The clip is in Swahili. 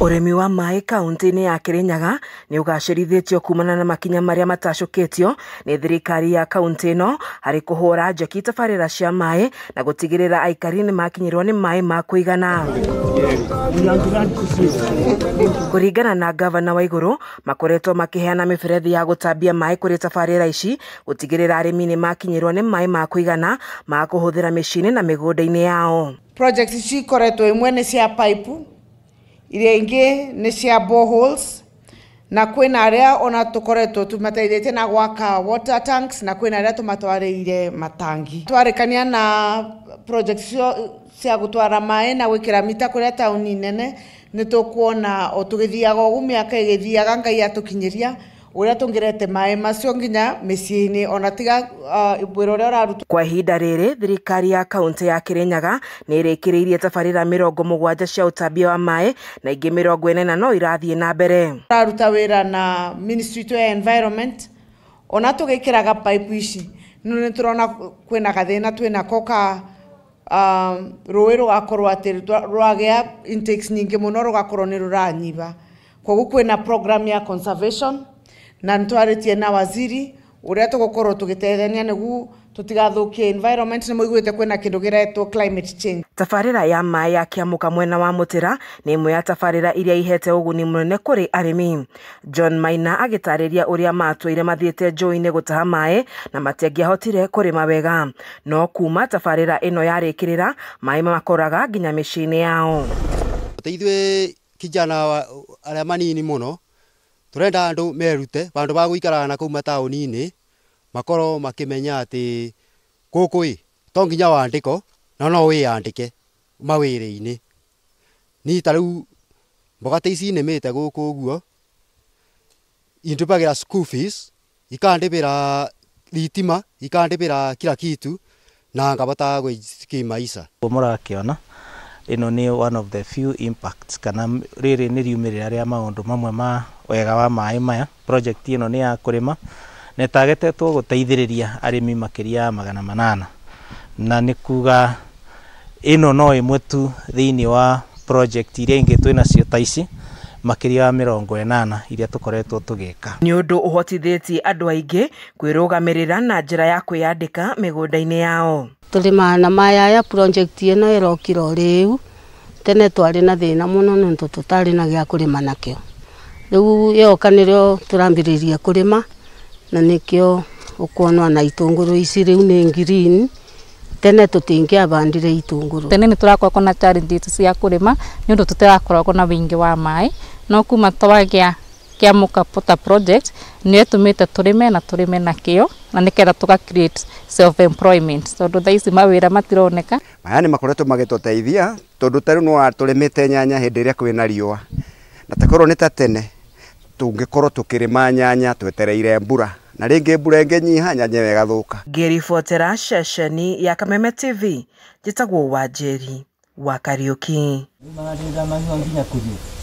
uremi wa maĩ kaunti-inĩ ya kirinyaga nĩ ũgacĩrithĩtio kumana na makinya marĩa matacũkĩtio nĩ thirikari ya kaunti ĩno harĩ kũhũra njeki tabarĩra cia maĩ na gũtigĩrĩra aikari nĩ makinyĩrwo nĩ maĩ ma kũigana kũringana na ngavana wa igũrũ makoretwo makĩheana mĩberethi ya gũtambia maĩ kũrĩ tabarĩra ici gũtigĩrĩra arĩmi nĩ makinyĩrwo nĩ maĩ ma kũigana ma kũhũthĩra mĩciĩ-inĩ na mĩgũnda-inĩ yao project ici ikoretwo imwe nĩ cia pipe iria ingi ni cia boreholes na kwina aria ona tukoretwo tumateithitie na gwaka water tanks na kwina aria tumatwariire matangi twarikania na project cia gutwara mai na gwikira mita kuria tauni nene ni tukuona o tugithiaga ugu miaka igithiaga ngai atukinyiria uria tungirete mai macio nginya miciini ona tiga wira uria urarutwo kwa ihinda riri thirikari ya kaunti ya kirinyaga ni irikiriirie tabarira mirongo mugwanja cia utambia wa mai na ingi mirongo ine na no irathie na mbere turaruta wira na ministry to environment ona tugikiraga pipe ici no ni turona kwina gathina twinako ka um, rũĩ rũgakorwo atĩ rwagĩa intakes nyingĩ mũno rũgakorwo nĩ rũranyiba koguo kwĩna program ya conservation na ntwaritie na waziri uria tugukorwo tugitethania nigu tutigathukie environment ni muiguite kwina kindu giretwo climate change tafarira ya maĩ ya kiamuka mwena wa mutira ni imwe ya tabarira iria ihete uguni munene kuri arimi john maina agitariria uria matwire mathiite njũi-inĩ gũtaha maĩ na matiangiahotire kũrĩma wega no kuma tabarira ĩno yarĩkĩrĩra maĩ makoraga nginya mĩciĩ-inĩ yao ta ithuĩ kijana arĩa manini mũno turenda andu merute bandu ba guikaraga na kuu mataoni-ini makorwo makimenya ati kukui i to nginya wandiko no wi andike mawira-ini ni ta riu mboga ta ici nimite guku uguo indibagira school fees ikandibira thitima ikandibira kila kitu na ngabota gwĩkimaisha murakiona ino ni one of the few impacts kana riri ni riumirira ria maundu mamwe ma wega wa mai maya project ino ni ya kurima na ĩtagetetwo gũteithĩrĩria arĩmi makĩria ya magana manana na ni kuga ino no imwe tu thĩinĩ wa project iria ingĩ nacio ta ici makiria wa mirongo enana iria tukoretwo tugika ni undu uhotithitie andu aingi kwirugamirira na njira ya kwiyandika migunda-ini yao turimaa na mayaya project ino irokira riu tene twari na thina muno nondu tutari na gia kurima nakio riu yoka nirio turambiririe kurima na nikio ukwonwa na itunguru ici riu ni green tene tutingia bandire itunguru tene ni kona challenge challenges sia kurima ni undu tutirakoragwo kona wingi wa mai no kuma twagia muka puta project ni etumite turime na turime na kio na nä ketha tuka create self employment tondå thaa ici mawä matironeka maya ni makoreto mageto taithia tondu u no tå nyanya hä ndä ä rä na takoro ni takorwo nä ta tene tå ngä nyanya twetereire mbura na rĩngĩ mbura ĩngĩnyiha nyanya ĩyo ĩgathũka ceceni ya kameme tv njĩtagwo wanjeri wa kariũki